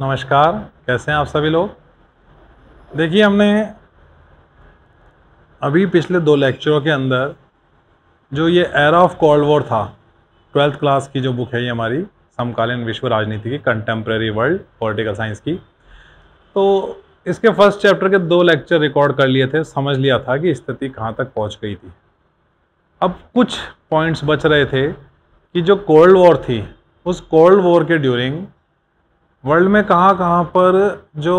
नमस्कार कैसे हैं आप सभी लोग देखिए हमने अभी पिछले दो लेक्चरों के अंदर जो ये एरा ऑफ कोल्ड वॉर था ट्वेल्थ क्लास की जो बुक है ये हमारी समकालीन विश्व राजनीति की कंटेम्प्रेरी वर्ल्ड पॉलिटिकल साइंस की तो इसके फर्स्ट चैप्टर के दो लेक्चर रिकॉर्ड कर लिए थे समझ लिया था कि स्थिति कहाँ तक पहुँच गई थी अब कुछ पॉइंट्स बच रहे थे कि जो कोल्ड वॉर थी उस कोल्ड वॉर के ड्यूरिंग वर्ल्ड में कहाँ कहाँ पर जो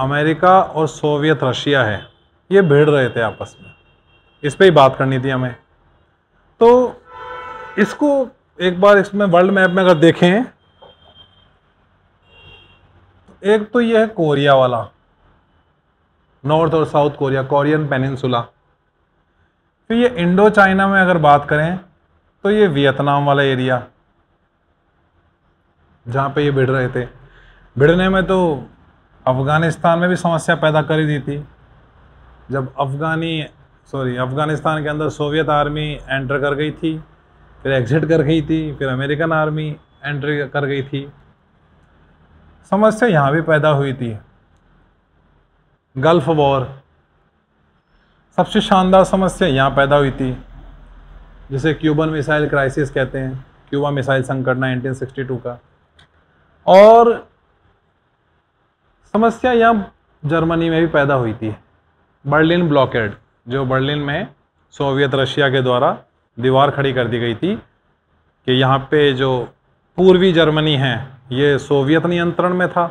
अमेरिका और सोवियत रशिया है ये भिड़ रहे थे आपस में इस पर ही बात करनी थी हमें तो इसको एक बार इसमें वर्ल्ड मैप में अगर देखें एक तो ये है कोरिया वाला नॉर्थ और साउथ कोरिया कोरियन पेनिनसुला फिर ये इंडो चाइना में अगर बात करें तो ये वियतनाम वाला एरिया जहाँ पे ये भिड़ रहे थे भिड़ने में तो अफ़गानिस्तान में भी समस्या पैदा कर ही दी थी जब अफ़गानी सॉरी अफ़गानिस्तान के अंदर सोवियत आर्मी एंटर कर गई थी फिर एग्ज़िट कर गई थी फिर अमेरिकन आर्मी एंट्री कर गई थी समस्या यहाँ भी पैदा हुई थी गल्फ़ वॉर सबसे शानदार समस्या यहाँ पैदा हुई थी जिसे क्यूबन मिसाइल क्राइसिस कहते हैं क्यूबा मिसाइल संकट 1962 का और समस्या यहाँ जर्मनी में भी पैदा हुई थी बर्लिन ब्लॉकेड जो बर्लिन में सोवियत रशिया के द्वारा दीवार खड़ी कर दी गई थी कि यहाँ पे जो पूर्वी जर्मनी है ये सोवियत नियंत्रण में था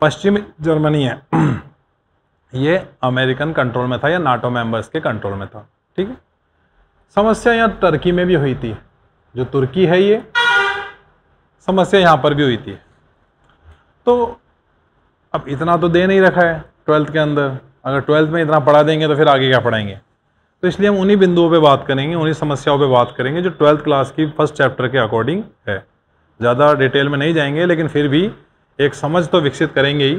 पश्चिमी जर्मनी है ये अमेरिकन कंट्रोल में था या नाटो मेंबर्स के कंट्रोल में था ठीक है समस्या यहाँ टर्की में भी हुई थी जो तुर्की है ये समस्या यहाँ पर भी हुई थी तो अब इतना तो दे नहीं रखा है ट्वेल्थ के अंदर अगर ट्वेल्थ में इतना पढ़ा देंगे तो फिर आगे क्या पढ़ाएंगे तो इसलिए हम उन्हीं बिंदुओं पे बात करेंगे उन्हीं समस्याओं पे बात करेंगे जो ट्वेल्थ क्लास की फर्स्ट चैप्टर के अकॉर्डिंग है ज़्यादा डिटेल में नहीं जाएंगे लेकिन फिर भी एक समझ तो विकसित करेंगे ही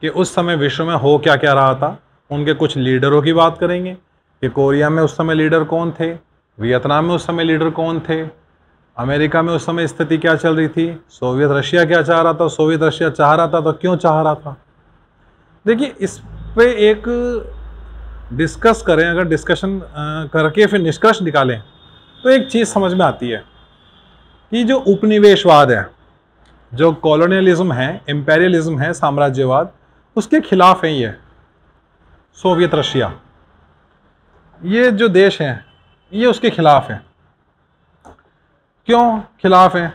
कि उस समय विश्व में हो क्या क्या रहा था उनके कुछ लीडरों की बात करेंगे कि कोरिया में उस समय लीडर कौन थे वियतनाम में उस समय लीडर कौन थे अमेरिका में उस समय स्थिति क्या चल रही थी सोवियत रशिया क्या चाह रहा था सोवियत रशिया चाह रहा था तो क्यों चाह रहा था देखिए इस पे एक डिस्कस करें अगर डिस्कशन करके फिर निष्कर्ष निकालें तो एक चीज़ समझ में आती है कि जो उपनिवेशवाद है जो कॉलोनियलिज्म है एम्पेरियलिज्म है साम्राज्यवाद उसके खिलाफ है ये सोवियत रशिया ये जो देश हैं ये उसके खिलाफ हैं क्यों खिलाफ हैं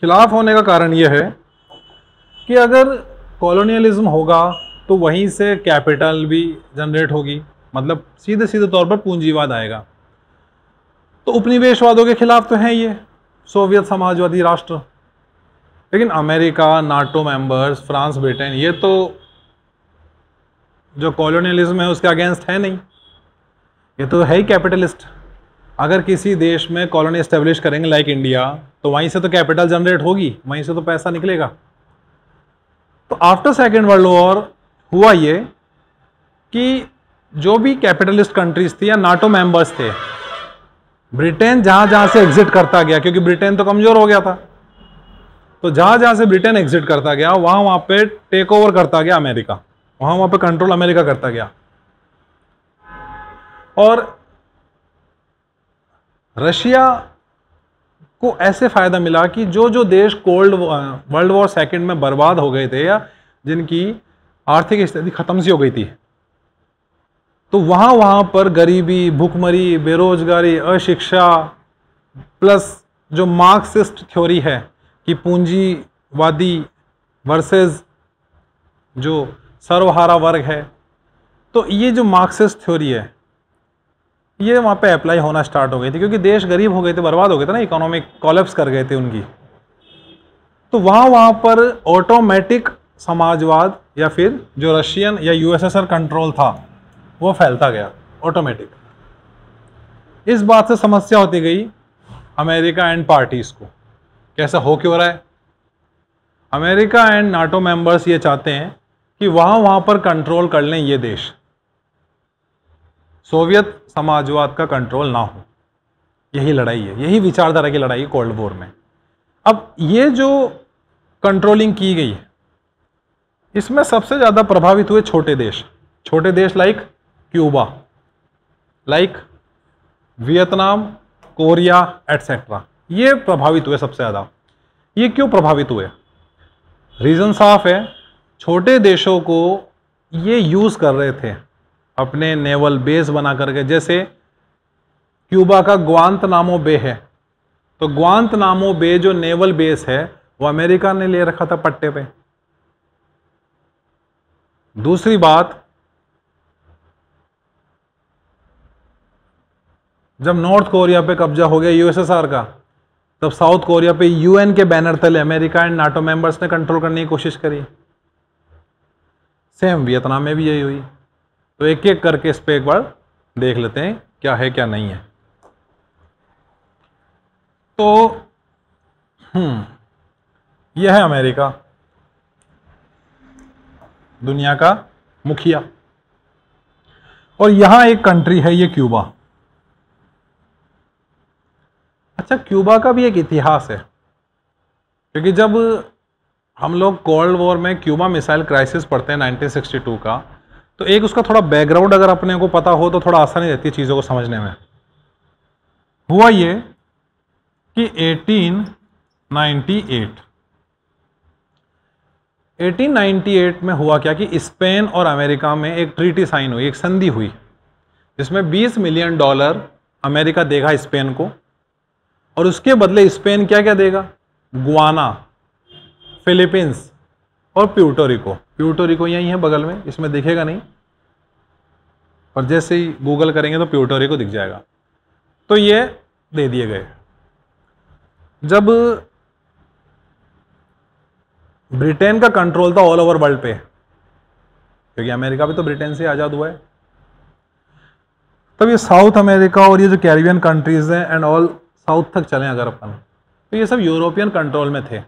खिलाफ होने का कारण यह है कि अगर कॉलोनियलिज्म होगा तो वहीं से कैपिटल भी जनरेट होगी मतलब सीधे सीधे तौर पर पूंजीवाद आएगा तो उपनिवेशवादों के खिलाफ तो हैं ये सोवियत समाजवादी राष्ट्र लेकिन America NATO members France Britain ये तो जो कॉलोनियलिज्म है उसके अगेंस्ट है नहीं ये तो है ही कैपिटलिस्ट अगर किसी देश में कॉलोनी इस्टेब्लिश करेंगे लाइक इंडिया तो वहीं से तो कैपिटल जनरेट होगी वहीं से तो पैसा निकलेगा तो आफ्टर सेकेंड वर्ल्ड वॉर हुआ ये कि जो भी कैपिटलिस्ट कंट्रीज थी या नाटो मेंबर्स थे ब्रिटेन जहां जहां से एग्जिट करता गया क्योंकि ब्रिटेन तो कमजोर हो गया था तो जहां जहां से ब्रिटेन एग्जिट करता गया वहां वहां पे टेक ओवर करता गया अमेरिका वहां वहां पे कंट्रोल अमेरिका करता गया और रशिया को ऐसे फ़ायदा मिला कि जो जो देश कोल्ड वर्ल्ड वॉर सेकेंड में बर्बाद हो गए थे या जिनकी आर्थिक स्थिति ख़त्म सी हो गई थी तो वहाँ वहाँ पर गरीबी भूखमरी बेरोजगारी अशिक्षा प्लस जो मार्क्सिस्ट थ्योरी है कि पूंजीवादी वर्सेस जो सर्वहारा वर्ग है तो ये जो मार्क्सिस्ट थ्योरी है ये वहाँ पे अप्लाई होना स्टार्ट हो गई थी क्योंकि देश गरीब हो गए थे बर्बाद हो गए थे ना इकोनॉमिक कॉलेप्स कर गए थे उनकी तो वहाँ वहाँ पर ऑटोमेटिक समाजवाद या फिर जो रशियन या यूएसएसआर कंट्रोल था वो फैलता गया ऑटोमेटिक इस बात से समस्या होती गई अमेरिका एंड पार्टीज़ को कैसा हो क्यों रहा है अमेरिका एंड नाटो मेंबर्स ये चाहते हैं कि वहाँ वहाँ पर कंट्रोल कर लें ये देश सोवियत समाजवाद का कंट्रोल ना हो यही लड़ाई है यही विचारधारा की लड़ाई है कोल्ड वॉर में अब ये जो कंट्रोलिंग की गई है इसमें सबसे ज़्यादा प्रभावित हुए छोटे देश छोटे देश like Cuba like Vietnam Korea etcetera ये प्रभावित हुए सबसे ज़्यादा ये क्यों प्रभावित हुए रीज़न साफ है छोटे देशों को ये यूज़ कर रहे थे अपने नेवल बेस बना करके जैसे क्यूबा का ग्वांत नामो बे है तो ग्वांत नामो बे जो नेवल बेस है वो अमेरिका ने ले रखा था पट्टे पे दूसरी बात जब नॉर्थ कोरिया पे कब्जा हो गया यूएसएसआर का तब साउथ कोरिया पे यूएन के बैनर तले अमेरिका एंड नाटो मेंबर्स ने कंट्रोल करने की कोशिश करी सेम वियतनाम में भी यही हुई तो एक एक करके इस पर एक बार देख लेते हैं क्या है क्या नहीं है तो हम्म, यह है अमेरिका दुनिया का मुखिया और यहां एक कंट्री है ये क्यूबा अच्छा क्यूबा का भी एक इतिहास है क्योंकि जब हम लोग कोल्ड वॉर में क्यूबा मिसाइल क्राइसिस पढ़ते हैं 1962 का तो एक उसका थोड़ा बैकग्राउंड अगर अपने को पता हो तो थोड़ा आसानी रहती है चीज़ों को समझने में हुआ ये कि 1898 1898 में हुआ क्या कि स्पेन और अमेरिका में एक ट्रीटी साइन हुई एक संधि हुई जिसमें 20 मिलियन डॉलर अमेरिका देगा स्पेन को और उसके बदले स्पेन क्या क्या देगा गुआना फिलीपींस और प्यूटोरिको प्यूटोरिको यहीं है बगल में इसमें दिखेगा नहीं और जैसे ही गूगल करेंगे तो प्यूटोरिको दिख जाएगा तो ये दे दिए गए जब ब्रिटेन का कंट्रोल था ऑल ओवर वर्ल्ड पे क्योंकि अमेरिका भी तो ब्रिटेन से आज़ाद हुआ है तब ये साउथ अमेरिका और ये जो कैरिबियन कंट्रीज हैं एंड ऑल साउथ तक चले अगर अपन तो ये सब यूरोपियन कंट्रोल में थे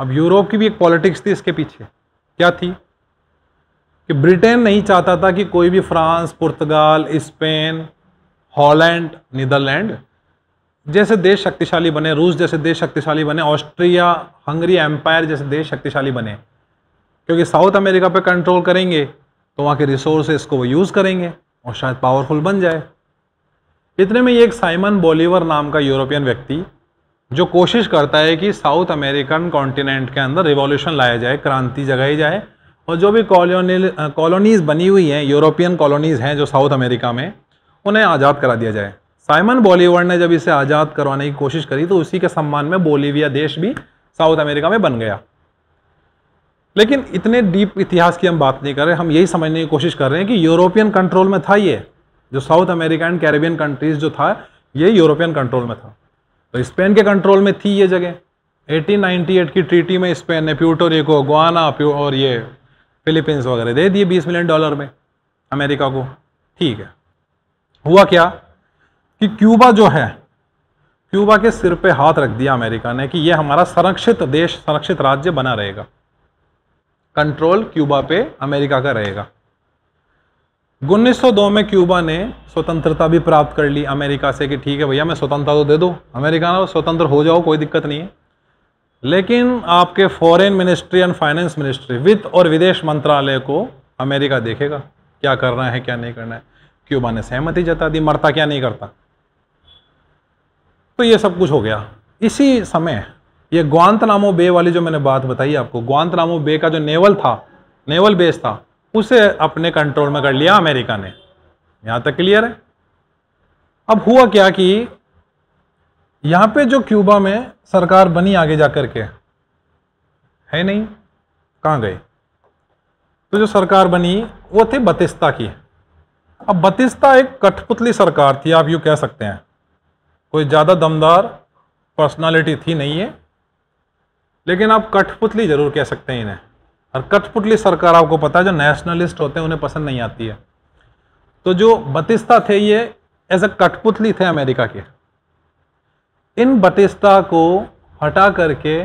अब यूरोप की भी एक पॉलिटिक्स थी इसके पीछे क्या थी कि ब्रिटेन नहीं चाहता था कि कोई भी France Portugal Spain Holland Netherlands जैसे देश शक्तिशाली बने रूस जैसे देश शक्तिशाली बने ऑस्ट्रिया हंगरी एम्पायर जैसे देश शक्तिशाली बने क्योंकि साउथ अमेरिका पे कंट्रोल करेंगे तो वहाँ के रिसोर्सेस को वो यूज़ करेंगे और शायद पावरफुल बन जाए इतने में ये एक साइमन बोलीवर नाम का यूरोपियन व्यक्ति जो कोशिश करता है कि साउथ अमेरिकन कॉन्टिनेंट के अंदर रिवॉल्यूशन लाया जाए क्रांति जगाई जाए और जो भी कॉलोनियल कॉलोनीज़ बनी हुई हैं यूरोपियन कॉलोनीज़ हैं जो साउथ अमेरिका में उन्हें आज़ाद करा दिया जाए साइमन बॉलीवुड ने जब इसे आज़ाद करवाने की कोशिश करी तो उसी के सम्मान में बोलीविया देश भी साउथ अमेरिका में बन गया लेकिन इतने डीप इतिहास की हम बात नहीं कर रहे हम यही समझने की कोशिश कर रहे हैं कि यूरोपियन कंट्रोल में था ये जो South America and Caribbean countries जो था ये यूरोपियन कंट्रोल में था तो स्पेन के कंट्रोल में थी ये जगह 1898 की ट्रीटी में स्पेन ने प्यूटोरियो को गुआना प्यू और ये फिलीपींस वगैरह दे दिए 20 मिलियन डॉलर में अमेरिका को ठीक है हुआ क्या कि क्यूबा जो है क्यूबा के सिर पे हाथ रख दिया अमेरिका ने कि ये हमारा संरक्षित देश संरक्षित राज्य बना रहेगा कंट्रोल क्यूबा पे अमेरिका का रहेगा 1902 में क्यूबा ने स्वतंत्रता भी प्राप्त कर ली अमेरिका से कि ठीक है भैया मैं स्वतंत्रता तो दे दो अमेरिका ना स्वतंत्र हो जाओ कोई दिक्कत नहीं है लेकिन आपके foreign ministry and finance ministry वित्त और विदेश मंत्रालय को अमेरिका देखेगा क्या करना है क्या नहीं करना है क्यूबा ने सहमति जता दी मरता क्या नहीं करता तो ये सब कुछ हो गया इसी समय ये ग्वान्तनामो बे वाली जो मैंने बात बताई आपको ग्वान्तनामो बे का जो नेवल था नेवल बेस था उसे अपने कंट्रोल में कर लिया अमेरिका ने यहां तक क्लियर है अब हुआ क्या कि यहां पे जो क्यूबा में सरकार बनी आगे जा कर के है नहीं कहाँ गए तो जो सरकार बनी वो थी बतिस्ता की अब बतिस्ता एक कठपुतली सरकार थी आप यूँ कह सकते हैं कोई ज़्यादा दमदार पर्सनालिटी थी नहीं है लेकिन आप कठपुतली ज़रूर कह सकते हैं इन्हें और कठपुतली सरकार आपको पता है जो नेशनलिस्ट होते हैं उन्हें पसंद नहीं आती है तो जो बतिस्ता थे ये एज अ कठपुतली थे अमेरिका के इन बतिस्ता को हटा करके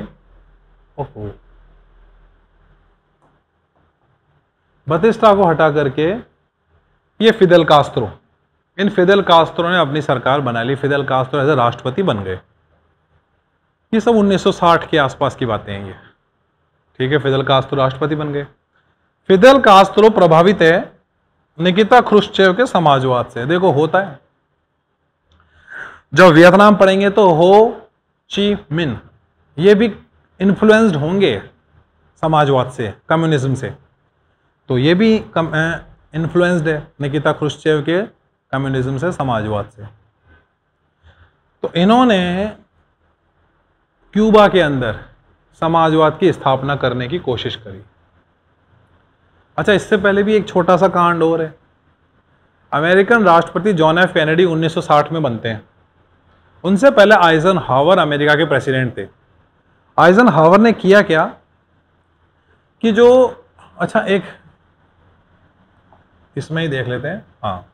ओहो बतिस्ता को हटा करके ये फिदेल कास्त्रो इन फिदेल कास्त्रो ने अपनी सरकार बना ली फिदेल कास्त्रो एज ए राष्ट्रपति बन गए ये सब 1960 के आसपास की बातें हैं ये ठीक है फिदल कास्त्रो राष्ट्रपति बन गए फिदल कास्त्रो प्रभावित है निकिता खुशचेव के समाजवाद से देखो होता है जब वियतनाम पढ़ेंगे तो हो ची मिन ये भी इन्फ्लुएंस्ड होंगे समाजवाद से कम्युनिज्म से तो ये भी इन्फ्लुएंस्ड है निकिता खुशचेव के कम्युनिज्म से समाजवाद से तो इन्होंने क्यूबा के अंदर समाजवाद की स्थापना करने की कोशिश करी अच्छा इससे पहले भी एक छोटा सा कांड और है अमेरिकन राष्ट्रपति जॉन एफ कैनेडी 1960 में बनते हैं उनसे पहले आइजन हावर अमेरिका के प्रेसिडेंट थे आइजन हावर ने किया क्या कि जो अच्छा एक इसमें ही देख लेते हैं हाँ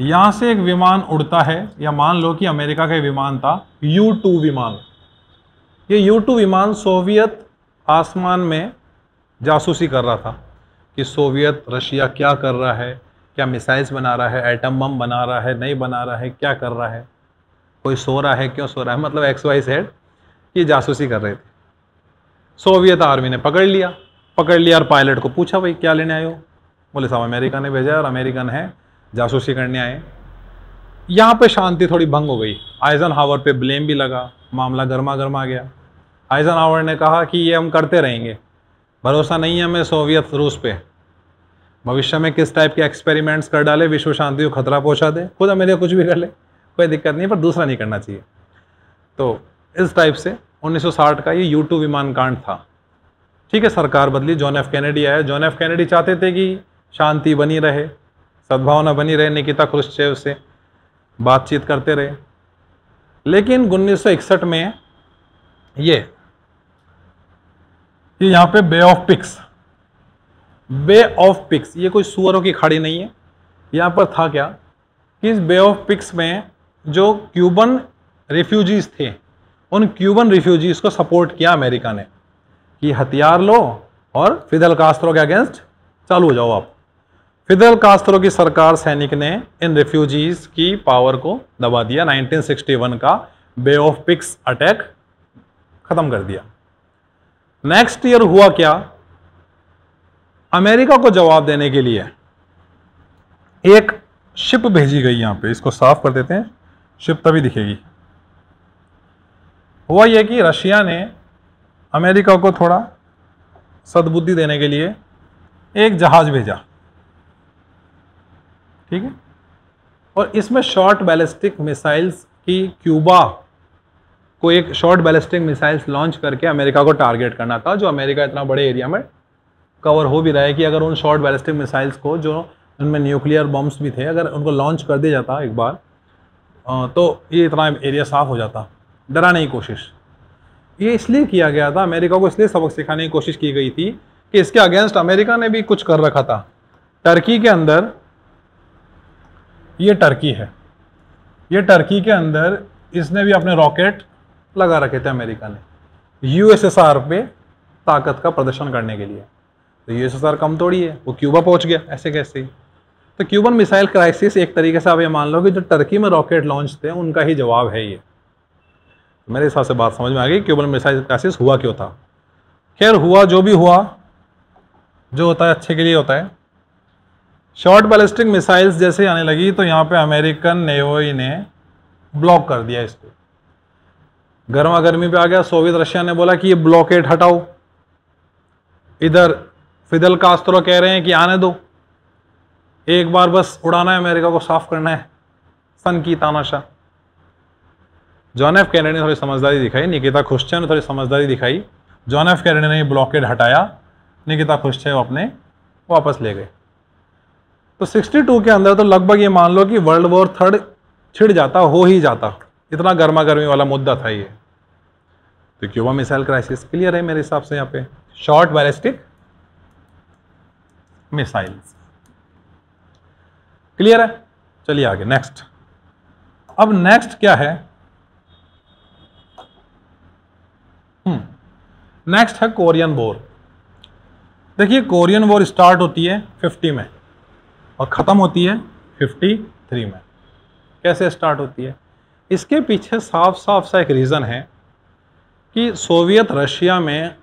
यहाँ से एक विमान उड़ता है या मान लो कि अमेरिका का विमान था यू टू विमान ये यू टू विमान सोवियत आसमान में जासूसी कर रहा था कि सोवियत रशिया क्या कर रहा है क्या मिसाइल्स बना रहा है एटम बम बना रहा है नहीं बना रहा है क्या कर रहा है कोई सो रहा है क्यों सो रहा है मतलब एक्स वाई सेड ये जासूसी कर रहे थे सोवियत आर्मी ने पकड़ लिया पकड़ लिया और पायलट को पूछा भाई क्या लेने आए हो बोले साहब अमेरिका ने भेजा और अमेरिकन है जासूसी करने आए यहाँ पे शांति थोड़ी भंग हो गई आइजन हावर पे ब्लेम भी लगा मामला गर्मा गर्मा गया आइजन ने कहा कि ये हम करते रहेंगे भरोसा नहीं है हमें सोवियत रूस पे भविष्य में किस टाइप के एक्सपेरिमेंट्स कर डाले विश्व शांति को खतरा पहुंचा दे खुद लिए कुछ भी कर ले कोई दिक्कत नहीं पर दूसरा नहीं करना चाहिए तो इस टाइप से 1960 का ये यू टू विमान कांड था ठीक है सरकार बदली जॉन एफ कैनेडी आया जॉन एफ कैनेडी चाहते थे कि शांति बनी रहे सद्भावना बनी रहे निकिता क्रुश्चेव से बातचीत करते रहे लेकिन उन्नीस में ये कि यहाँ पे Bay of Pigs Bay of Pigs ये कोई सुअरों की खाड़ी नहीं है यहाँ पर था क्या कि इस बे ऑफ पिक्स में जो क्यूबन रिफ्यूजीज़ थे उन क्यूबन रिफ्यूजीज़ को सपोर्ट किया अमेरिका ने कि हथियार लो और फिदल कास्त्रो के अगेंस्ट चालू हो जाओ आप फिदल कास्त्रो की सरकार सैनिक ने इन रिफ्यूजीज की पावर को दबा दिया 1961 का बे ऑफ पिक्स अटैक खत्म कर दिया नेक्स्ट ईयर हुआ क्या अमेरिका को जवाब देने के लिए एक शिप भेजी गई यहाँ पे इसको साफ कर देते हैं शिप तभी दिखेगी हुआ यह कि रशिया ने अमेरिका को थोड़ा सद्बुद्धि देने के लिए एक जहाज़ भेजा ठीक है और इसमें शॉर्ट बैलिस्टिक मिसाइल्स की क्यूबा को एक शॉर्ट बैलिस्टिक मिसाइल्स लॉन्च करके अमेरिका को टारगेट करना था जो अमेरिका इतना बड़े एरिया में कवर हो भी रहा है कि अगर उन शॉर्ट बैलिस्टिक मिसाइल्स को जो उनमें न्यूक्लियर बम्ब्स भी थे अगर उनको लॉन्च कर दिया जाता एक बार तो ये इतना एरिया साफ हो जाता डराने की कोशिश ये इसलिए किया गया था अमेरिका को इसलिए सबक सिखाने की कोशिश की गई थी कि इसके अगेंस्ट अमेरिका ने भी कुछ कर रखा था टर्की के अंदर ये टर्की है ये टर्की के अंदर इसने भी अपने रॉकेट लगा रखे थे अमेरिका ने यूएसएसआर पे ताकत का प्रदर्शन करने के लिए तो यूएसएसआर कम तोड़ी है वो क्यूबा पहुंच गया ऐसे कैसे ही तो क्यूबन मिसाइल क्राइसिस एक तरीके से आप ये मान लो कि जो टर्की में रॉकेट लॉन्च थे उनका ही जवाब है ये तो मेरे हिसाब से बात समझ में आ गई क्यूबन मिसाइल क्राइसिस हुआ क्यों था खैर हुआ जो भी हुआ जो होता है अच्छे के लिए होता है शॉर्ट बैलिस्टिक मिसाइल्स जैसे आने लगी तो यहाँ पे अमेरिकन नेवी ने ब्लॉक कर दिया इसको गर्मा गर्मी पे आ गया सोवियत रशिया ने बोला कि ये ब्लॉकेट हटाओ इधर फिदल कास्त्रो कह रहे हैं कि आने दो एक बार बस उड़ाना है अमेरिका को साफ करना है सन की तानाशाह जॉन एफ कैनेडी ने थोड़ी समझदारी दिखाई निकिता खुश्चे ने थोड़ी समझदारी दिखाई जॉन एफ कैनेडी ने ये ब्लॉकेट हटाया निकिता खुश्चे अपने वापस ले गए तो 62 के अंदर तो लगभग ये मान लो कि वर्ल्ड वॉर थर्ड छिड़ जाता हो ही जाता इतना गर्मा गर्मी वाला मुद्दा था ये तो क्यूबा मिसाइल क्राइसिस क्लियर है मेरे हिसाब से यहाँ पे शॉर्ट बैलिस्टिक मिसाइल क्लियर है चलिए आगे नेक्स्ट अब नेक्स्ट क्या है नेक्स्ट हम्म, है कोरियन वॉर देखिए कोरियन वॉर स्टार्ट होती है 50 में और ख़त्म होती है 53 में कैसे स्टार्ट होती है इसके पीछे साफ साफ सा एक रीज़न है कि सोवियत रशिया में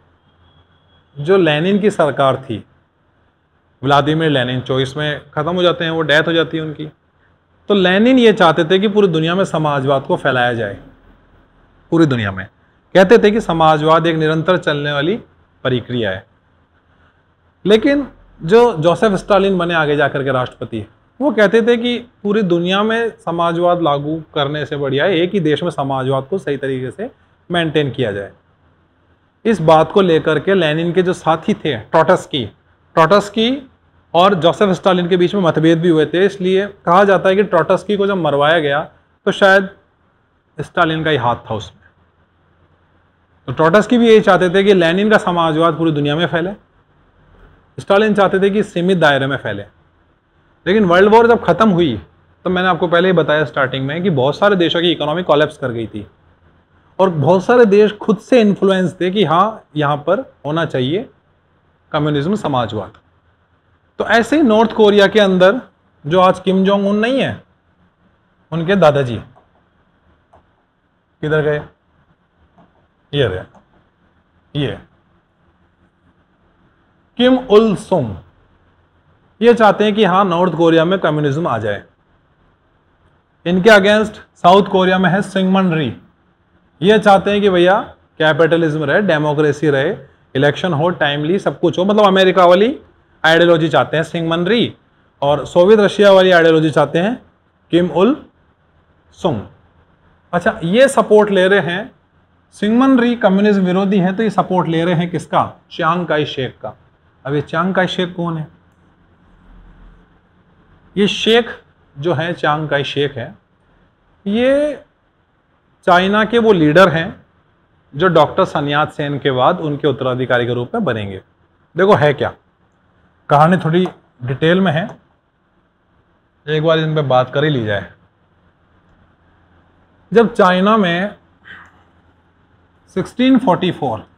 जो लेनिन की सरकार थी व्लादिमिर लेनिन चौबीस में ख़त्म हो जाते हैं वो डेथ हो जाती है उनकी तो लेनिन ये चाहते थे कि पूरी दुनिया में समाजवाद को फैलाया जाए पूरी दुनिया में कहते थे कि समाजवाद एक निरंतर चलने वाली प्रक्रिया है लेकिन जो जोसेफ स्टालिन बने आगे जा के राष्ट्रपति वो कहते थे कि पूरी दुनिया में समाजवाद लागू करने से बढ़िया है एक ही देश में समाजवाद को सही तरीके से मेंटेन किया जाए इस बात को लेकर के लेनिन के जो साथी थे टॉटस्की की और जोसेफ स्टालिन के बीच में मतभेद भी हुए थे इसलिए कहा जाता है कि टॉटस्की को जब मरवाया गया तो शायद स्टालिन का ही हाथ था उसमें तो टॉटस्की भी यही चाहते थे कि लेनिन का समाजवाद पूरी दुनिया में फैले स्टालिन चाहते थे कि सीमित दायरे में फैले लेकिन वर्ल्ड वॉर जब ख़त्म हुई तो मैंने आपको पहले ही बताया स्टार्टिंग में कि बहुत सारे देशों की इकोनॉमी कॉलेप्स कर गई थी और बहुत सारे देश खुद से इन्फ्लुएंस थे कि हाँ यहाँ पर होना चाहिए कम्युनिज्म समाजवाद तो ऐसे ही नॉर्थ कोरिया के अंदर जो आज किम जोंग उन नहीं है उनके दादाजी किधर गए ये रहे ये किम उल सुंग ये चाहते हैं कि हाँ नॉर्थ कोरिया में कम्युनिज्म आ जाए इनके अगेंस्ट साउथ कोरिया में है सिंगमन री ये चाहते हैं कि भैया कैपिटलिज्म रहे डेमोक्रेसी रहे इलेक्शन हो टाइमली सब कुछ हो मतलब अमेरिका वाली आइडियोलॉजी चाहते हैं सिंगमन री और सोवियत रशिया वाली आइडियोलॉजी चाहते हैं किम उल सुंग अच्छा ये सपोर्ट ले रहे हैं सिंगमन री कम्युनिज्म विरोधी है तो ये सपोर्ट ले रहे हैं किसका चांग काई शेख का अब ये चांग का शेख कौन है ये शेख जो है चांग का शेख है ये चाइना के वो लीडर हैं जो डॉक्टर सन्यात सेन के बाद उनके उत्तराधिकारी के रूप में बनेंगे देखो है क्या कहानी थोड़ी डिटेल में है एक बार इन पर बात कर ही ली जाए जब चाइना में 1644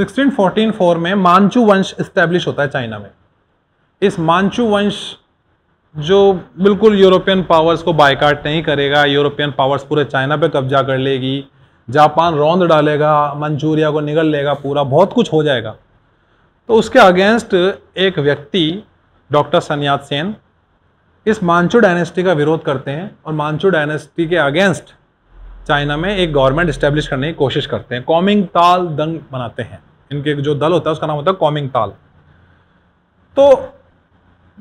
1644 में मानचू वंश इस्टेब्लिश होता है चाइना में इस मानचू वंश जो बिल्कुल यूरोपियन पावर्स को बायकाट नहीं करेगा यूरोपियन पावर्स पूरे चाइना पे कब्जा कर लेगी जापान रौंद डालेगा मंचूरिया को निगल लेगा पूरा बहुत कुछ हो जाएगा तो उसके अगेंस्ट एक व्यक्ति डॉक्टर सन्यात सेन इस मानचू डायनेस्टी का विरोध करते हैं और मानचू डायनेस्टी के अगेंस्ट चाइना में एक गवर्नमेंट इस्टेब्लिश करने की कोशिश करते हैं कॉमिंग ताल दंग बनाते हैं इनके जो दल होता है उसका नाम होता है कॉमिंग ताल तो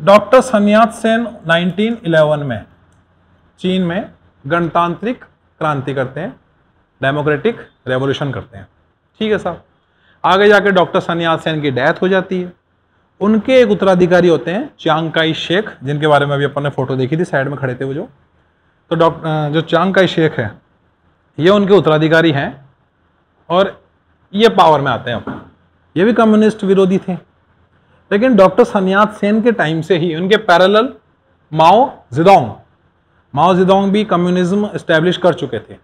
डॉक्टर सन्यात सेन 1911 में चीन में गणतांत्रिक क्रांति करते हैं डेमोक्रेटिक रेवोल्यूशन करते हैं ठीक है साहब आगे जाके डॉक्टर सन्यात सेन की डेथ हो जाती है उनके एक उत्तराधिकारी होते हैं चांगकाई शेख जिनके बारे में अभी अपन ने फोटो देखी थी साइड में खड़े थे वो जो तो डॉक्टर जो चांगकाई शेख है ये उनके उत्तराधिकारी हैं और ये पावर में आते हैं अब ये भी कम्युनिस्ट विरोधी थे लेकिन डॉक्टर सन्यात सेन के टाइम से ही उनके पैरेलल माओ जिदोंग माओ जिदोंग भी कम्युनिज्म इस्टेब्लिश कर चुके थे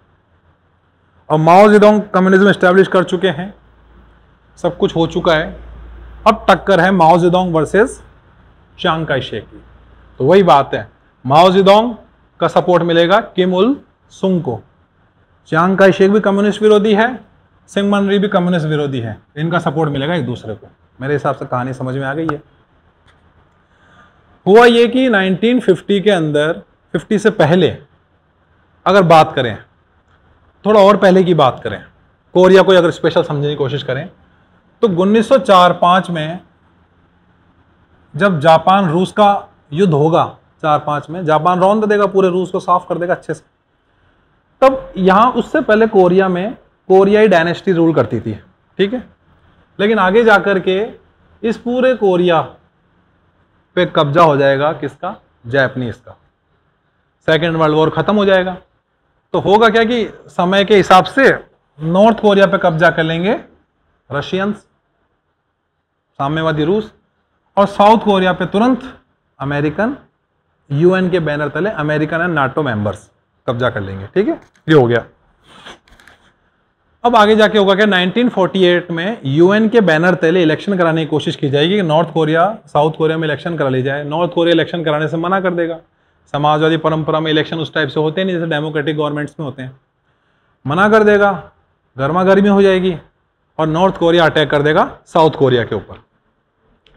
और माओ जिदोंग कम्युनिज्म इस्टेब्लिश कर चुके हैं सब कुछ हो चुका है अब टक्कर है माओ जिदोंग वर्सेस चांग का शेक की तो वही बात है माओ जिदोंग का सपोर्ट मिलेगा किम उल सुंग को चांग का शेख भी कम्युनिस्ट विरोधी है सिंह मनरी भी कम्युनिस्ट विरोधी है इनका सपोर्ट मिलेगा एक दूसरे को मेरे हिसाब से कहानी समझ में आ गई है हुआ ये कि 1950 के अंदर 50 से पहले अगर बात करें थोड़ा और पहले की बात करें कोरिया को अगर स्पेशल समझने की कोशिश करें तो 1904-5 में जब जापान रूस का युद्ध होगा चार पाँच में जापान रौंद देगा पूरे रूस को साफ कर देगा अच्छे से तब यहाँ उससे पहले कोरिया में कोरियाई डायनेस्टी रूल करती थी ठीक है लेकिन आगे जा कर के इस पूरे कोरिया पे कब्जा हो जाएगा किसका जैपनीज का सेकेंड वर्ल्ड वॉर ख़त्म हो जाएगा तो होगा क्या कि समय के हिसाब से नॉर्थ कोरिया पे कब्जा कर लेंगे रशियंस साम्यवादी रूस और साउथ कोरिया पे तुरंत अमेरिकन यूएन के बैनर तले अमेरिकन एंड नाटो मेंबर्स कब्जा कर लेंगे ठीक है ये हो गया अब आगे जाके होगा क्या 1948 में यूएन के बैनर तले इलेक्शन कराने की कोशिश की जाएगी कि नॉर्थ कोरिया साउथ कोरिया में इलेक्शन करा ले जाए नॉर्थ कोरिया इलेक्शन कराने से मना कर देगा समाजवादी परंपरा में इलेक्शन उस टाइप से होते नहीं जैसे डेमोक्रेटिक गवर्नमेंट्स में होते हैं मना कर देगा गर्मा गर्मी हो जाएगी और नॉर्थ कोरिया अटैक कर देगा साउथ कोरिया के ऊपर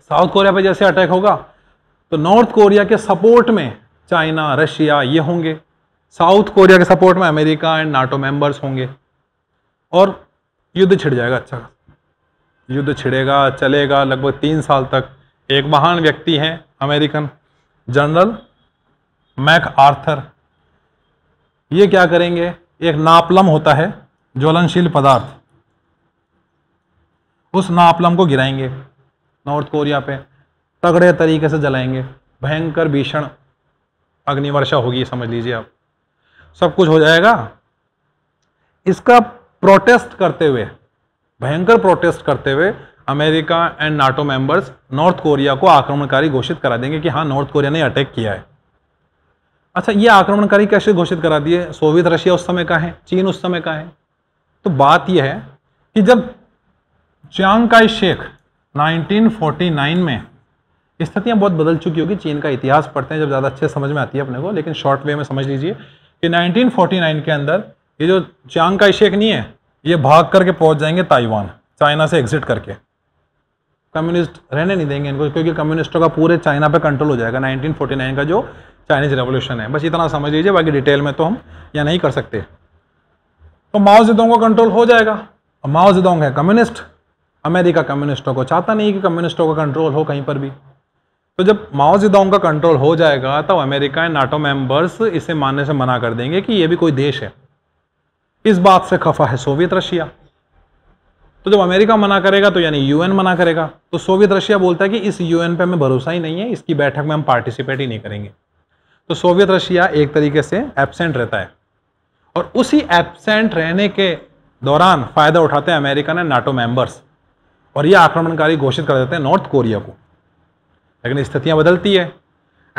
साउथ कोरिया पर जैसे अटैक होगा तो नॉर्थ कोरिया के सपोर्ट में चाइना रशिया ये होंगे साउथ कोरिया के सपोर्ट में अमेरिका एंड नाटो मेंबर्स होंगे और युद्ध छिड़ जाएगा अच्छा युद्ध छिड़ेगा चलेगा लगभग तीन साल तक एक महान व्यक्ति हैं अमेरिकन जनरल मैक आर्थर ये क्या करेंगे एक नापलम होता है ज्वलनशील पदार्थ उस नापलम को गिराएंगे नॉर्थ कोरिया पे तगड़े तरीके से जलाएंगे भयंकर भीषण अग्निवर्षा होगी समझ लीजिए आप सब कुछ हो जाएगा इसका प्रोटेस्ट करते हुए भयंकर प्रोटेस्ट करते हुए America and NATO members North Korea को आक्रमणकारी घोषित करा देंगे कि हाँ नॉर्थ कोरिया ने अटैक किया है अच्छा ये आक्रमणकारी कैसे घोषित करा दिए सोवियत रशिया उस समय का है चीन उस समय का है तो बात यह है कि जब चांग काई शेख 1949 में स्थितियां बहुत बदल चुकी होगी चीन का इतिहास पढ़ते हैं जब ज़्यादा अच्छे समझ में आती है अपने को लेकिन शॉर्ट वे में समझ लीजिए कि 1949 के अंदर ये जो चांग का शेख नहीं है ये भाग करके पहुंच जाएंगे ताइवान चाइना से एग्जिट करके कम्युनिस्ट रहने नहीं देंगे इनको क्योंकि कम्युनिस्टों का पूरे चाइना पे कंट्रोल हो जाएगा 1949 का जो चाइनीज रेवोल्यूशन है बस इतना समझ लीजिए बाकी डिटेल में तो हम या नहीं कर सकते तो माओ जिदोंग का कंट्रोल हो जाएगा और माओ जिदोंग है कम्युनिस्ट अमेरिका कम्युनिस्टों को चाहता नहीं कि कम्युनिस्टों का कंट्रोल हो कहीं पर भी तो जब माओ जिदाओं का कंट्रोल हो जाएगा तब अमेरिका एंड नाटो मेंबर्स इसे मानने से मना कर देंगे कि यह भी कोई देश है इस बात से खफा है सोवियत रशिया तो जब अमेरिका मना करेगा तो यानी यूएन मना करेगा तो सोवियत रशिया बोलता है कि इस यूएन पे हमें भरोसा ही नहीं है इसकी बैठक में हम पार्टिसिपेट ही नहीं करेंगे तो सोवियत रशिया एक तरीके से एबसेंट रहता है और उसी एबसेंट रहने के दौरान फ़ायदा उठाते हैं अमेरिका ने नाटो मेंबर्स और ये आक्रमणकारी घोषित कर देते हैं नॉर्थ कोरिया को लेकिन स्थितियाँ बदलती है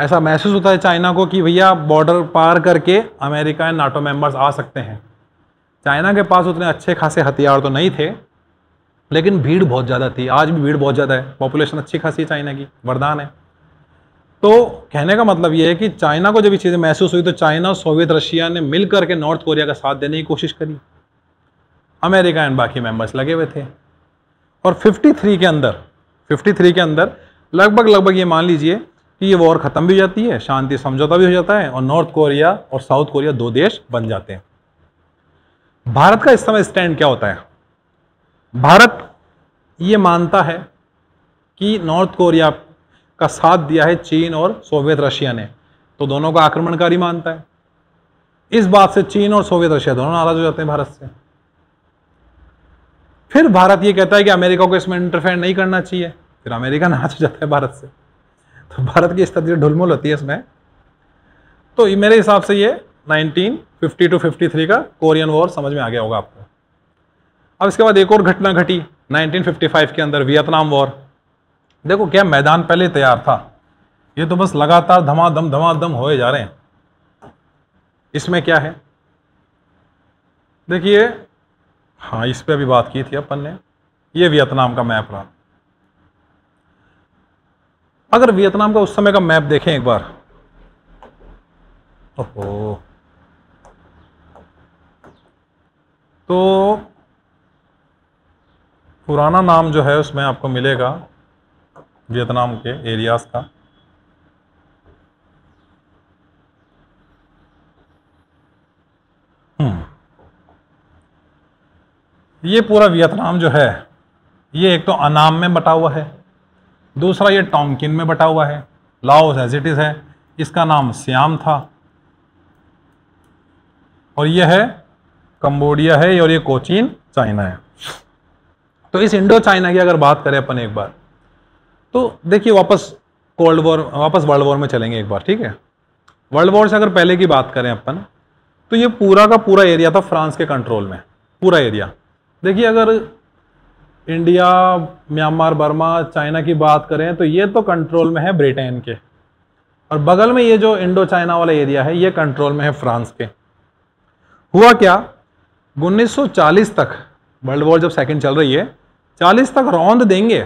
ऐसा महसूस होता है चाइना को कि भैया बॉर्डर पार करके अमेरिका एंड नाटो मेंबर्स आ सकते हैं चाइना के पास उतने अच्छे खासे हथियार तो नहीं थे लेकिन भीड़ बहुत ज़्यादा थी आज भी भीड़ बहुत ज़्यादा है पॉपुलेशन अच्छी खासी है चाइना की वरदान है तो कहने का मतलब ये है कि चाइना को जब ये चीज़ें महसूस हुई तो चाइना सोवियत रशिया ने मिल करके नॉर्थ कोरिया का साथ देने की कोशिश करी अमेरिका एंड बाकी मेंबर्स लगे हुए थे और 53 के अंदर 53 के अंदर लगभग लगभग ये मान लीजिए कि ये वॉर ख़त्म भी हो जाती है शांति समझौता भी हो जाता है और नॉर्थ कोरिया और साउथ कोरिया दो देश बन जाते हैं भारत का इस समय स्टैंड क्या होता है भारत ये मानता है कि नॉर्थ कोरिया का साथ दिया है चीन और सोवियत रशिया ने तो दोनों का आक्रमणकारी मानता है इस बात से चीन और सोवियत रशिया दोनों नाराज हो जाते हैं भारत से फिर भारत ये कहता है कि अमेरिका को इसमें इंटरफेयर नहीं करना चाहिए फिर अमेरिका नाश हो जाता है भारत से तो भारत की स्थिति ढुलमुल होती है इसमें तो ये मेरे हिसाब से ये 1950 टू 53 का कोरियन वॉर समझ में आ गया होगा आपको अब इसके बाद एक और घटना घटी 1955 के अंदर वियतनाम वॉर देखो क्या मैदान पहले तैयार था ये तो बस लगातार धमाधम धमाधम होए जा रहे हैं इसमें क्या है देखिए हाँ इस पर भी बात की थी अपन ने ये वियतनाम का मैप रहा अगर वियतनाम का उस समय का मैप देखें एक बार ओहो तो पुराना नाम जो है उसमें आपको मिलेगा वियतनाम के एरियाज़ का हम्म। ये पूरा वियतनाम जो है ये एक तो अनाम में बटा हुआ है दूसरा ये टोंकिन में बटा हुआ है लाओस एज इट इज़ है इसका नाम सियाम था और यह है कंबोडिया है और ये कोचीन चाइना है तो इस इंडो चाइना की अगर बात करें अपन एक बार तो देखिए वापस कोल्ड वॉर वापस वर्ल्ड वॉर में चलेंगे एक बार ठीक है वर्ल्ड वॉर से अगर पहले की बात करें अपन तो ये पूरा का पूरा एरिया था फ्रांस के कंट्रोल में पूरा एरिया देखिए अगर इंडिया म्यांमार बर्मा चाइना की बात करें तो ये तो कंट्रोल में है ब्रिटेन के और बगल में ये जो इंडो चाइना वाला एरिया है ये कंट्रोल में है फ्रांस के हुआ क्या 1940 तक वर्ल्ड वॉर जब सेकंड चल रही है 40 तक रौंद देंगे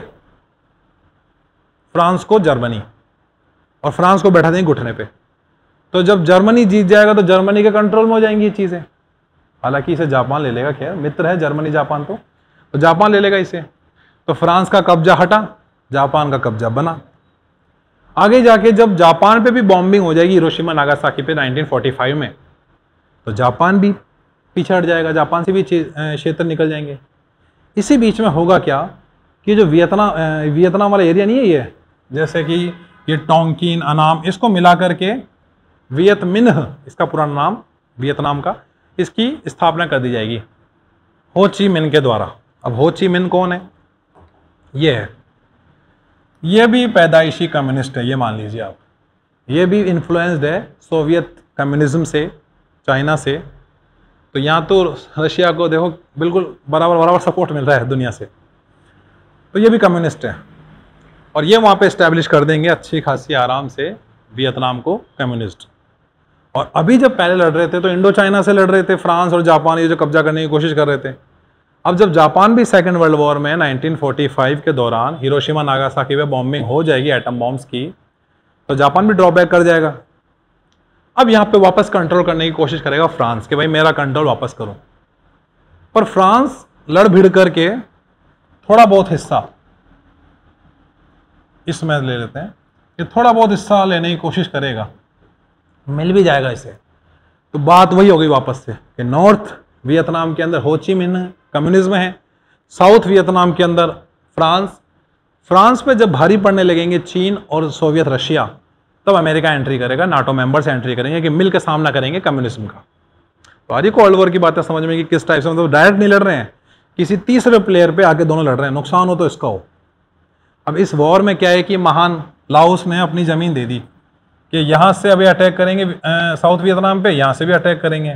फ्रांस को जर्मनी और फ्रांस को बैठा देंगे घुटने पे तो जब जर्मनी जीत जाएगा तो जर्मनी के कंट्रोल में हो जाएंगी ये चीज़ें हालांकि इसे जापान ले लेगा खैर मित्र है जर्मनी जापान तो तो जापान ले लेगा इसे तो फ्रांस का कब्जा हटा जापान का कब्जा बना आगे जाके जब जापान पे भी बॉम्बिंग हो जाएगी रोशिमा नागासाकी पे 1945 में तो जापान भी पीछे हट जाएगा जापान से भी क्षेत्र निकल जाएंगे इसी बीच में होगा क्या कि जो वियतना वियतनाम वाला एरिया नहीं है ये जैसे कि ये टोंकिन अनाम इसको मिला करके वियतमिन इसका पुराना नाम वियतनाम का इसकी स्थापना कर दी जाएगी हो ची मिन के द्वारा अब हो ची मिन कौन है ये है ये भी पैदाइशी कम्युनिस्ट है ये मान लीजिए आप ये भी इन्फ्लुएंस्ड है सोवियत कम्युनिज्म से चाइना से तो यहाँ तो रशिया को देखो बिल्कुल बराबर बराबर सपोर्ट मिल रहा है दुनिया से तो ये भी कम्युनिस्ट है और ये वहाँ पे इस्टेब्लिश कर देंगे अच्छी खासी आराम से वियतनाम को कम्युनिस्ट और अभी जब पहले लड़ रहे थे तो इंडो चाइना से लड़ रहे थे फ्रांस और जापान ये जो कब्जा करने की कोशिश कर रहे थे अब जब जापान भी सेकेंड वर्ल्ड वॉर में 1945 के दौरान हिरोशिमा नागासाकी में बॉम्बिंग हो जाएगी एटम बॉम्ब्स की तो जापान भी ड्रॉबैक कर जाएगा अब यहाँ पे वापस कंट्रोल करने की कोशिश करेगा फ्रांस कि भाई मेरा कंट्रोल वापस करूँ पर फ्रांस लड़ भिड़ करके थोड़ा बहुत हिस्सा इसमें ले लेते हैं कि थोड़ा बहुत हिस्सा लेने की कोशिश करेगा मिल भी जाएगा इसे तो बात वही होगी वापस से कि नॉर्थ वियतनाम के अंदर होचिमिन है कम्युनिज्म है साउथ वियतनाम के अंदर फ्रांस फ्रांस पे जब भारी पड़ने लगेंगे चीन और सोवियत रशिया तब अमेरिका एंट्री करेगा नाटो मेंबर्स एंट्री करेंगे कि मिलकर सामना करेंगे कम्युनिज्म का तो आज ही कोल्ड वॉर की बातें समझ में कि किस टाइप से मतलब डायरेक्ट नहीं लड़ रहे हैं किसी तीसरे प्लेयर पर आके दोनों लड़ रहे हैं नुकसान हो तो इसका हो अब इस वॉर में क्या है कि महान लाओस ने अपनी ज़मीन दे दी कि यहाँ से अभी अटैक करेंगे साउथ वियतनाम पे यहाँ से भी अटैक करेंगे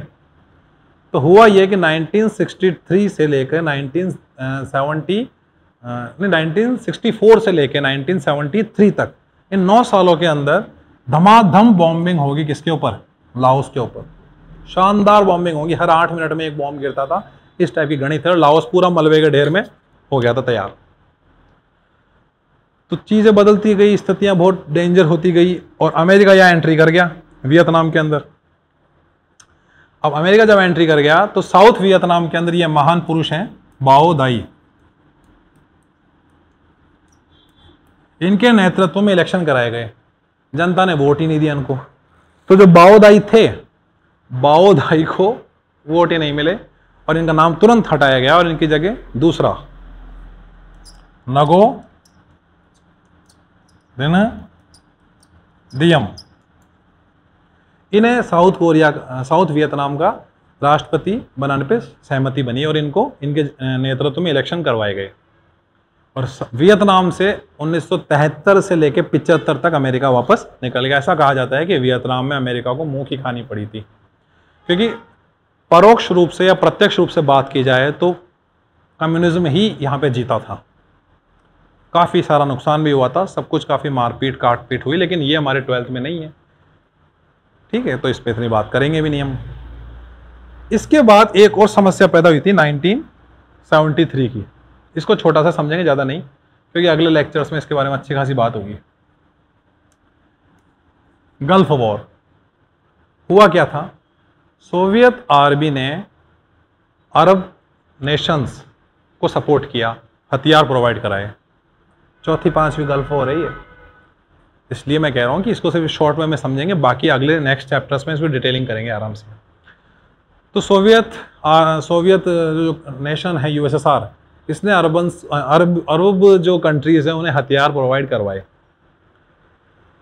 तो हुआ यह कि 1963 से लेकर 1970 नहीं 1964 से लेकर 1973 तक इन नौ सालों के अंदर धमाधम बॉम्बिंग होगी किसके ऊपर लाहौस के ऊपर शानदार बॉम्बिंग होगी हर आठ मिनट में एक बॉम्ब गिरता था इस टाइप की गणित है लाहौस पूरा मलबे के ढेर में हो गया था तैयार तो चीज़ें बदलती गई स्थितियाँ बहुत डेंजर होती गई और अमेरिका यहाँ एंट्री कर गया वियतनाम के अंदर अब अमेरिका जब एंट्री कर गया तो साउथ वियतनाम के अंदर ये महान पुरुष हैं बाओ दाई इनके नेतृत्व में इलेक्शन कराए गए जनता ने वोट ही नहीं दिया इनको तो जो बाओदाई थे बाओदाई को वोट ही नहीं मिले और इनका नाम तुरंत हटाया गया और इनकी जगह दूसरा नगो दिन दियम इन्हें साउथ कोरिया साउथ वियतनाम का राष्ट्रपति बनाने पे सहमति बनी और इनको इनके नेतृत्व में इलेक्शन करवाए गए और वियतनाम से 1973 से लेकर पिचहत्तर तक अमेरिका वापस निकल गया ऐसा कहा जाता है कि वियतनाम में अमेरिका को मुंह की खानी पड़ी थी क्योंकि परोक्ष रूप से या प्रत्यक्ष रूप से बात की जाए तो कम्युनिज्म ही यहाँ पे जीता था काफ़ी सारा नुकसान भी हुआ था सब कुछ काफ़ी मारपीट काटपीट हुई लेकिन ये हमारे ट्वेल्थ में नहीं है ठीक है तो इस पर इतनी बात करेंगे भी नहीं हम इसके बाद एक और समस्या पैदा हुई थी 1973 की इसको छोटा सा समझेंगे ज़्यादा नहीं क्योंकि अगले लेक्चर्स में इसके बारे में अच्छी खासी बात होगी गल्फ वॉर हुआ क्या था सोवियत आर्मी ने अरब नेशंस को सपोर्ट किया हथियार प्रोवाइड कराए चौथी पांचवी गल्फ हो रही है इसलिए मैं कह रहा हूँ कि इसको सिर्फ शॉर्ट में में समझेंगे बाकी अगले नेक्स्ट चैप्टर्स में इसमें डिटेलिंग करेंगे आराम से तो सोवियत आ, सोवियत जो नेशन है यूएसएसआर इसने अरबन अरब अरब जो कंट्रीज़ हैं उन्हें हथियार प्रोवाइड करवाए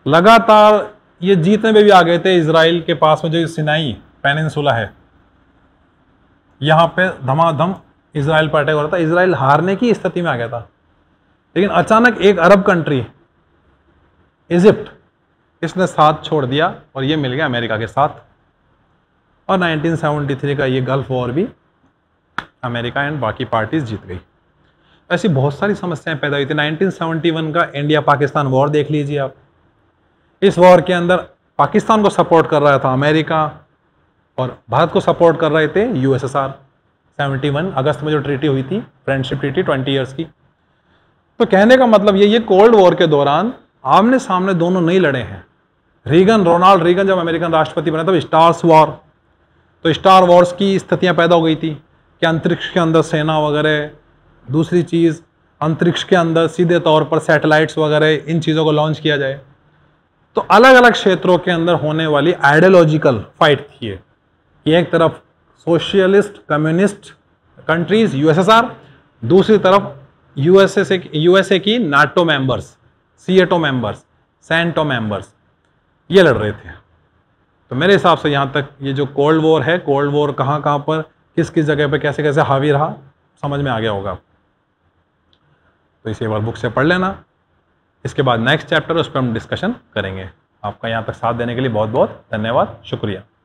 लगातार ये जीतने में भी आ गए थे इसराइल के पास में जो सिनाई पेनसुला है यहाँ पे धमाधम इसराइल पर अटैक हो रहा था इसराइल हारने की स्थिति में आ गया था लेकिन अचानक एक अरब कंट्री इजिप्ट इसने साथ छोड़ दिया और ये मिल गया अमेरिका के साथ और 1973 का ये गल्फ वॉर भी अमेरिका एंड बाकी पार्टीज जीत गई ऐसी बहुत सारी समस्याएं पैदा हुई थी 1971 का इंडिया पाकिस्तान वॉर देख लीजिए आप इस वॉर के अंदर पाकिस्तान को सपोर्ट कर रहा था अमेरिका और भारत को सपोर्ट कर रहे थे यूएसएसआर 71 अगस्त में जो ट्रीटी हुई थी फ्रेंडशिप ट्रीटी 20 इयर्स की तो कहने का मतलब ये ये कोल्ड वॉर के दौरान आमने सामने दोनों नहीं लड़े हैं रीगन रोनाल्ड रीगन जब अमेरिकन राष्ट्रपति बने तब स्टार्स वॉर तो स्टार वॉर्स की स्थितियाँ पैदा हो गई थी कि अंतरिक्ष के अंदर सेना वगैरह दूसरी चीज़ अंतरिक्ष के अंदर सीधे तौर पर सैटेलाइट्स वगैरह इन चीज़ों को लॉन्च किया जाए तो अलग अलग क्षेत्रों के अंदर होने वाली आइडियोलॉजिकल फाइट थी ये कि एक तरफ सोशलिस्ट कम्युनिस्ट कंट्रीज़ यूएसएसआर दूसरी तरफ यूएसए से यूएसए की NATO members SEATO members CENTO members ये लड़ रहे थे तो मेरे हिसाब से यहाँ तक ये जो कोल्ड वॉर है कोल्ड वॉर कहाँ कहाँ पर किस किस जगह पर कैसे कैसे हावी रहा समझ में आ गया होगा तो इसे एक बार बुक से पढ़ लेना इसके बाद नेक्स्ट चैप्टर उस पर हम डिस्कशन करेंगे आपका यहाँ तक साथ देने के लिए बहुत बहुत धन्यवाद शुक्रिया